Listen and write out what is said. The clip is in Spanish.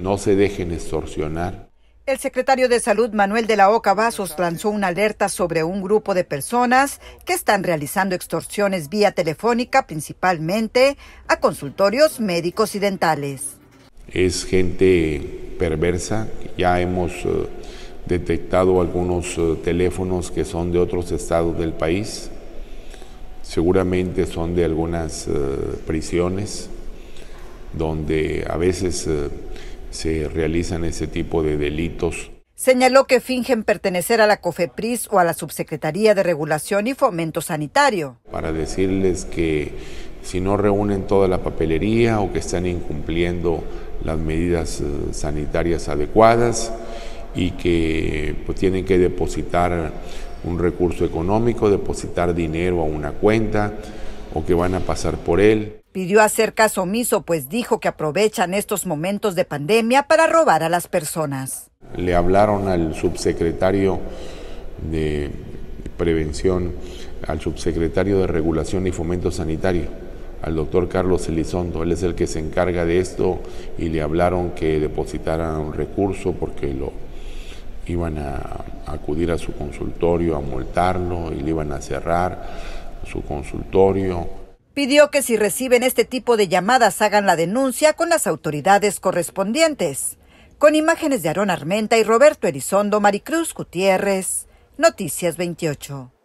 No se dejen extorsionar. El secretario de Salud Manuel de la Oca Vazos lanzó una alerta sobre un grupo de personas que están realizando extorsiones vía telefónica principalmente a consultorios médicos y dentales. Es gente perversa, ya hemos eh, detectado algunos eh, teléfonos que son de otros estados del país, seguramente son de algunas eh, prisiones donde a veces se realizan ese tipo de delitos. Señaló que fingen pertenecer a la COFEPRIS o a la Subsecretaría de Regulación y Fomento Sanitario. Para decirles que si no reúnen toda la papelería o que están incumpliendo las medidas eh, sanitarias adecuadas y que pues, tienen que depositar un recurso económico, depositar dinero a una cuenta o que van a pasar por él. Pidió hacer caso omiso, pues dijo que aprovechan estos momentos de pandemia para robar a las personas. Le hablaron al subsecretario de Prevención, al subsecretario de Regulación y Fomento Sanitario, al doctor Carlos Elizondo. Él es el que se encarga de esto y le hablaron que depositaran un recurso porque lo iban a acudir a su consultorio a multarlo y le iban a cerrar su consultorio. Pidió que si reciben este tipo de llamadas hagan la denuncia con las autoridades correspondientes. Con imágenes de Aarón Armenta y Roberto Elizondo, Maricruz Gutiérrez, Noticias 28.